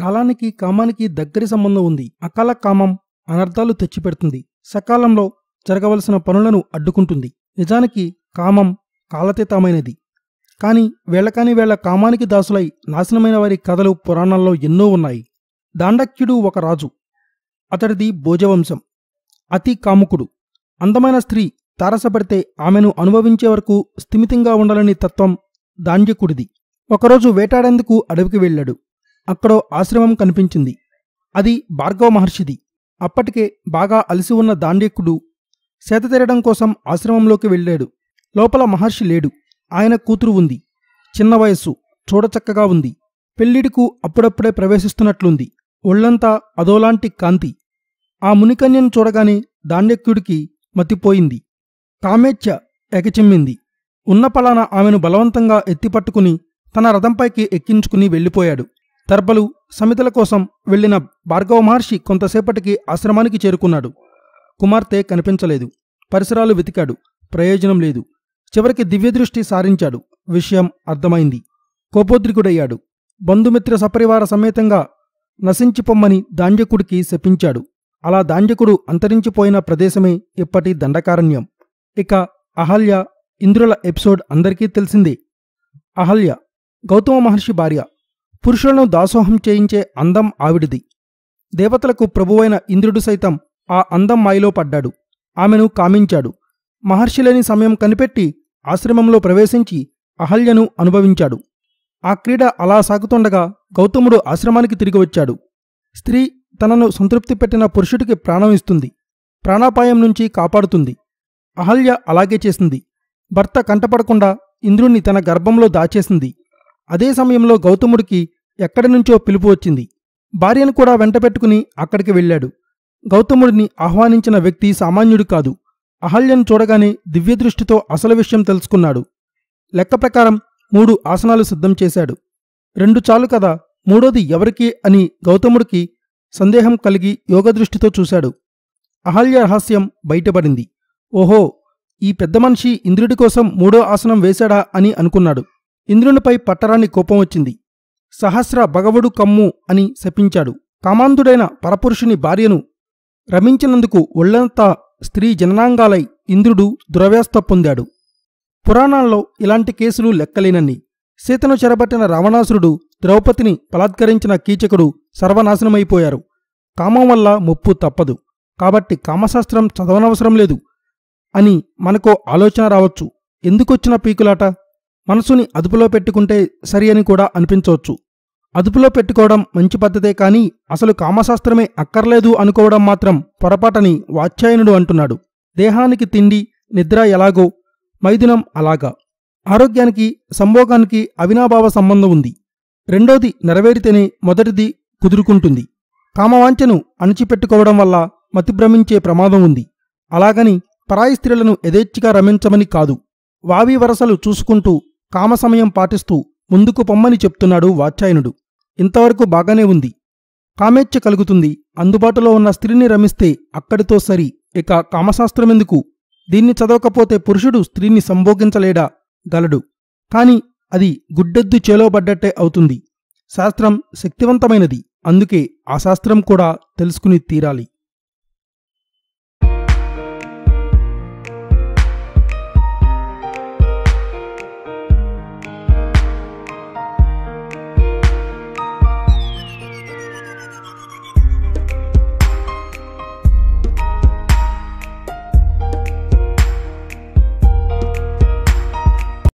కాలానికి కామానికి దగ్గరి సంబంధం ఉంది అకాల కామం అనర్థాలు తెచ్చిపెడుతుంది సకాలంలో జరగవలసిన పనులను అడ్డుకుంటుంది నిజానికి కామం కాలతీతమైనది కాని వేళకాని వేళ కామానికి దాసులై నాశనమైన వారి కథలు పురాణాల్లో ఎన్నో ఉన్నాయి దాండక్యుడు ఒక రాజు అతడిది భోజవంశం అతి కాముకుడు అందమైన స్త్రీ తారసపడితే ఆమెను అనుభవించే వరకు స్థిమితంగా ఉండాలని తత్వం దాండ్యకుడిది ఒకరోజు వేటాడేందుకు అడవికి వెళ్ళాడు అక్కడో ఆశ్రమం కనిపించింది అది భార్గవ మహర్షిది అప్పటికే బాగా అలసి ఉన్న దాండేకుడు సేతతీరడం కోసం ఆశ్రమంలోకి వెళ్ళాడు లోపల మహర్షి లేడు ఆయన కూతురు ఉంది చిన్న వయస్సు చూడచక్కగా ఉంది పెళ్ళిడికు అప్పుడప్పుడే ప్రవేశిస్తున్నట్లుంది ఒళ్లంతా అదోలాంటి కాంతి ఆ మునికన్యను చూడగానే దాండేక్యుడికి మతిపోయింది కామేచ్ఛ ఎగచిమ్మింది ఉన్న పలానా ఆమెను బలవంతంగా ఎత్తిపట్టుకుని తన రథంపైకి ఎక్కించుకుని వెళ్ళిపోయాడు తర్పలు సమితల కోసం వెళ్లిన భార్గవ మహర్షి కొంతసేపటికి ఆశ్రమానికి చేరుకున్నాడు కుమార్తె కనిపించలేదు పరిసరాలు వెతికాడు ప్రయోజనం లేదు చివరికి దివ్యదృష్టి సారించాడు విషయం అర్థమైంది కోపోద్రికుడయ్యాడు బంధుమిత్ర సపరివార సమేతంగా నశించిపొమ్మని దాండ్యకుడికి శపించాడు అలా దాండ్యకుడు అంతరించిపోయిన ప్రదేశమే ఇప్పటి దండకారణ్యం ఇక అహల్య ఇంద్రుల ఎపిసోడ్ అందరికీ తెలిసిందే అహల్య గౌతమ మహర్షి భార్య పురుషులను దాసోహం చేయించే అందం ఆవిడిది దేవతలకు ప్రభువైన ఇంద్రుడు సైతం ఆ అందం మాయలో పడ్డాడు ఆమెను కామించాడు మహర్షి లేని సమయం కనిపెట్టి ఆశ్రమంలో ప్రవేశించి అహల్యను అనుభవించాడు ఆ క్రీడ అలా సాగుతుండగా గౌతముడు ఆశ్రమానికి తిరిగి వచ్చాడు స్త్రీ తనను సంతృప్తి పెట్టిన పురుషుడికి ప్రాణం ఇస్తుంది ప్రాణాపాయం నుంచి కాపాడుతుంది అహల్య అలాగే చేసింది భర్త కంటపడకుండా ఇంద్రుణ్ణి తన గర్భంలో దాచేసింది అదే సమయంలో గౌతముడికి ఎక్కడి నుంచో పిలుపు వచ్చింది భార్యను కూడా వెంట పెట్టుకుని అక్కడికి వెళ్ళాడు గౌతముడిని ఆహ్వానించిన వ్యక్తి సామాన్యుడు కాదు అహల్యను చూడగానే దివ్యదృష్టితో అసలు విషయం తెలుసుకున్నాడు లెక్క ప్రకారం మూడు ఆసనాలు సిద్ధం చేశాడు రెండు చాలు కదా మూడోది ఎవరికి అని గౌతముడికి సందేహం కలిగి యోగదృష్టితో చూశాడు అహల్య రహస్యం బయటపడింది ఓహో ఈ పెద్ద మనిషి ఇంద్రుడి కోసం మూడో ఆసనం వేశాడా అని అనుకున్నాడు ఇంద్రునిపై పట్టరాని కోపం వచ్చింది సహస్ర భగవడు కమ్ము అని శపించాడు కామాంధుడైన పరపురుషుని భార్యను రమించినందుకు ఒళ్ళంతా స్త్రీ జననాంగాలై ఇంద్రుడు దురవ్యవస్థ పొందాడు పురాణాల్లో ఇలాంటి కేసులు లెక్కలేనన్ని సీతను చెరబట్టిన రావణాసురుడు ద్రౌపదిని బలాత్కరించిన కీచకుడు సర్వనాశనమైపోయారు కామం వల్ల ముప్పు తప్పదు కాబట్టి కామశాస్త్రం చదవనవసరం లేదు అని మనకో ఆలోచన రావచ్చు ఎందుకొచ్చిన పీకులాట మనసుని అదుపులో పెట్టుకుంటే సరి అని కూడా అనిపించవచ్చు అదుపులో పెట్టుకోవడం మంచి పద్ధతే కాని అసలు కామశాస్త్రమే అక్కర్లేదు అనుకోవడం మాత్రం పొరపాటని వాచ్యాయనుడు అంటున్నాడు దేహానికి తిండి నిద్ర ఎలాగో మైథునం అలాగా ఆరోగ్యానికి సంభోగానికి అవినాభావ సంబంధం ఉంది రెండోది నెరవేరితేనే మొదటిది కుదురుకుంటుంది కామవాంఛను అణిచిపెట్టుకోవడం వల్ల మతిభ్రమించే ప్రమాదం ఉంది అలాగని పరాయి స్త్రీలను యథేచ్ఛగా రమించమని కాదు వావి వరసలు చూసుకుంటూ కామసమయం పాటిస్తూ ముందుకు పొమ్మని చెప్తున్నాడు వాత్యాయనుడు ఇంతవరకు బాగానే ఉంది కామేచ్ఛ కలుగుతుంది అందుబాటులో ఉన్న స్త్రీని రమిస్తే అక్కడితో సరి ఇక కామశాస్త్రమెందుకు దీన్ని చదవకపోతే పురుషుడు స్త్రీని సంభోగించలేడా గలడు కాని అది గుడ్డెద్దు చేలోబడ్డట్టే అవుతుంది శాస్త్రం శక్తివంతమైనది అందుకే ఆ శాస్త్రం కూడా తెలుసుకుని తీరాలి